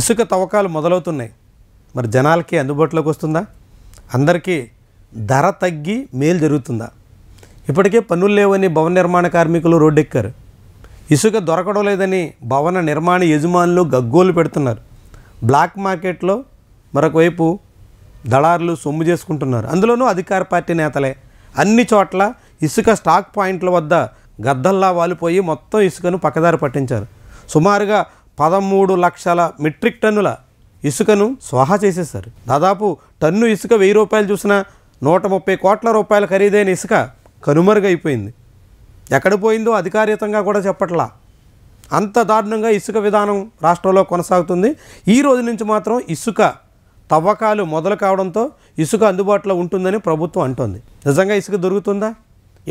ఇసుక తవ్వకాలు మొదలవుతున్నాయి మరి జనాలకి అందుబాటులోకి వస్తుందా అందరికీ ధర తగ్గి మేలు జరుగుతుందా ఇప్పటికే పనులు లేవని భవన నిర్మాణ కార్మికులు రోడ్డెక్కారు ఇసుక దొరకడం లేదని భవన నిర్మాణ యజమానులు గగ్గోలు పెడుతున్నారు బ్లాక్ మార్కెట్లో మరొకవైపు దళారులు సొమ్ము చేసుకుంటున్నారు అందులోనూ అధికార పార్టీ నేతలే అన్ని చోట్ల ఇసుక స్టాక్ పాయింట్ల వద్ద గద్దల్లా వాలిపోయి మొత్తం ఇసుకను పక్కదారి పట్టించారు సుమారుగా పదమూడు లక్షల మెట్రిక్ టన్నుల ఇసుకను స్వాహా చేసేసారు దాదాపు టన్ను ఇసుక వెయ్యి రూపాయలు చూసిన నూట ముప్పై కోట్ల రూపాయల ఖరీదైన ఇసుక కనుమరుగైపోయింది ఎక్కడ పోయిందో అధికారితంగా కూడా చెప్పట్లా అంత దారుణంగా ఇసుక విధానం రాష్ట్రంలో కొనసాగుతుంది ఈ రోజు నుంచి మాత్రం ఇసుక తవ్వకాలు మొదలు కావడంతో ఇసుక అందుబాటులో ఉంటుందని ప్రభుత్వం అంటోంది నిజంగా ఇసుక దొరుకుతుందా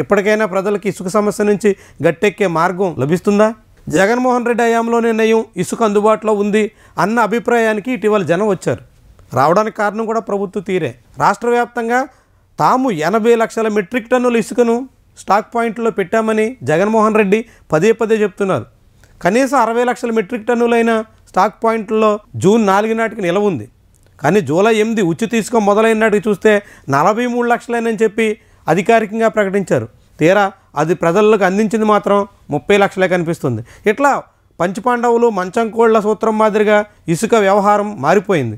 ఇప్పటికైనా ప్రజలకు ఇసుక సమస్య నుంచి గట్టెక్కే మార్గం లభిస్తుందా జగన్మోహన్ రెడ్డి హయాంలో నిర్ణయం ఇసుక అందుబాటులో ఉంది అన్న అభిప్రాయానికి ఇటీవల జనం వచ్చారు రావడానికి కారణం కూడా ప్రభుత్వ తీరే రాష్ట్ర వ్యాప్తంగా తాము ఎనభై లక్షల మెట్రిక్ టన్నుల ఇసుకను స్టాక్ పాయింట్లో పెట్టామని జగన్మోహన్ రెడ్డి పదే పదే చెప్తున్నారు కనీసం అరవై లక్షల మెట్రిక్ టన్నులైన స్టాక్ పాయింట్లో జూన్ నాలుగు నాటికి నిలవ ఉంది కానీ జూలై ఎనిమిది ఉచ్చి తీసుకో మొదలైన నాటికి చూస్తే నలభై మూడు లక్షలేనని చెప్పి అధికారికంగా ప్రకటించారు తీరా అది ప్రజలకు అందించింది మాత్రం ముప్పై లక్షలే కనిపిస్తుంది ఇట్లా పంచపాండవులు మంచం కోళ్ల సూత్రం మాదిరిగా ఇసుక వ్యవహారం మారిపోయింది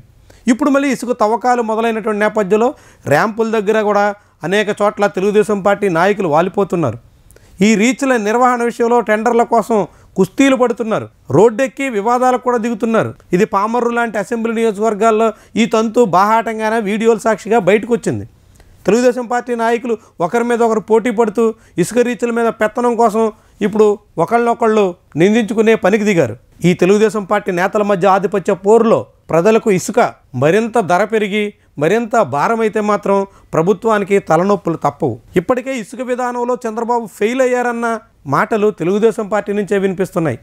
ఇప్పుడు మళ్ళీ ఇసుక తవ్వకాలు మొదలైనటువంటి నేపథ్యంలో ర్యాంపుల దగ్గర కూడా అనేక చోట్ల తెలుగుదేశం పార్టీ నాయకులు వాలిపోతున్నారు ఈ రీచ్ల నిర్వహణ విషయంలో టెండర్ల కోసం కుస్తీలు పడుతున్నారు రోడ్డెక్కి వివాదాలకు కూడా దిగుతున్నారు ఇది పామర్రు లాంటి అసెంబ్లీ నియోజకవర్గాల్లో ఈ తంతు బాహాటంగానే వీడియోల సాక్షిగా బయటకు వచ్చింది తెలుగుదేశం పార్టీ నాయకులు ఒకరి మీద ఒకరు పోటీ పడుతూ ఇసుక రీతుల మీద పెత్తనం కోసం ఇప్పుడు ఒకళ్ళొకళ్ళు నిందించుకునే పనికి దిగారు ఈ తెలుగుదేశం పార్టీ నేతల మధ్య ఆధిపత్య పోరులో ప్రజలకు ఇసుక మరింత ధర పెరిగి మరింత భారమైతే మాత్రం ప్రభుత్వానికి తలనొప్పులు తప్పవు ఇప్పటికే ఇసుక విధానంలో చంద్రబాబు ఫెయిల్ అయ్యారన్న మాటలు తెలుగుదేశం పార్టీ నుంచే వినిపిస్తున్నాయి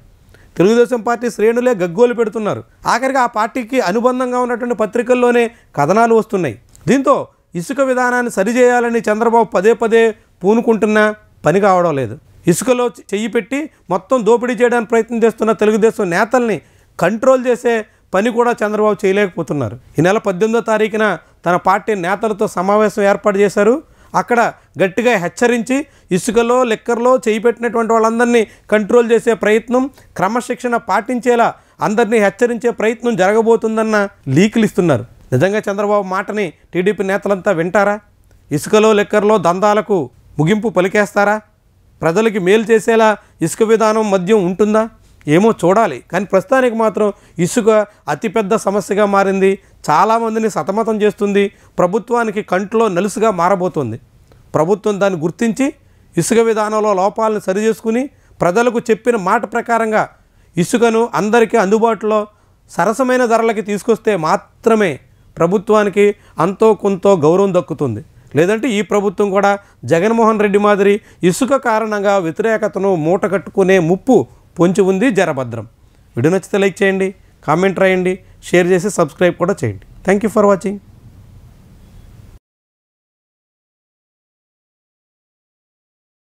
తెలుగుదేశం పార్టీ శ్రేణులే గగ్గోలు పెడుతున్నారు ఆఖరిగా ఆ పార్టీకి అనుబంధంగా ఉన్నటువంటి పత్రికల్లోనే కథనాలు వస్తున్నాయి దీంతో ఇసుక విధానాన్ని సరిచేయాలని చంద్రబాబు పదే పదే పూనుకుంటున్నా పని కావడం లేదు ఇసుకలో చెయ్యి పెట్టి మొత్తం దోపిడీ చేయడానికి ప్రయత్నం చేస్తున్న తెలుగుదేశం నేతల్ని కంట్రోల్ చేసే పని కూడా చంద్రబాబు చేయలేకపోతున్నారు ఈ నెల పద్దెనిమిదో తారీఖున తన పార్టీ నేతలతో సమావేశం ఏర్పాటు చేశారు అక్కడ గట్టిగా హెచ్చరించి ఇసుకలో లెక్కర్లో చేయి పెట్టినటువంటి వాళ్ళందరినీ కంట్రోల్ చేసే ప్రయత్నం క్రమశిక్షణ పాటించేలా అందరినీ హెచ్చరించే ప్రయత్నం జరగబోతుందన్న లీకులు ఇస్తున్నారు నిజంగా చంద్రబాబు మాటని టీడీపీ నేతలంతా వింటారా ఇసుకలో లెక్కర్లో దందాలకు ముగింపు పలికేస్తారా ప్రజలకి మేలు చేసేలా ఇసుక విధానం మద్యం ఉంటుందా ఏమో చూడాలి కానీ ప్రస్తుతానికి మాత్రం ఇసుక అతిపెద్ద సమస్యగా మారింది చాలామందిని సతమతం చేస్తుంది ప్రభుత్వానికి కంట్లో నలుసుగా మారబోతుంది ప్రభుత్వం దాన్ని గుర్తించి ఇసుక విధానంలో లోపాలను సరిచేసుకుని ప్రజలకు చెప్పిన మాట ప్రకారంగా ఇసుకను అందరికీ అందుబాటులో సరసమైన ధరలకి తీసుకొస్తే మాత్రమే ప్రభుత్వానికి అంతో కొంత గౌరవం దక్కుతుంది లేదంటే ఈ ప్రభుత్వం కూడా జగన్మోహన్ రెడ్డి మాదిరి ఇసుక కారణంగా వ్యతిరేకతను మూట కట్టుకునే ముప్పు పొంచి ఉంది జరభద్రం వీడియో నచ్చితే లైక్ చేయండి కామెంట్ రాయండి షేర్ చేసి సబ్స్క్రైబ్ కూడా చేయండి థ్యాంక్ యూ ఫర్ వాచింగ్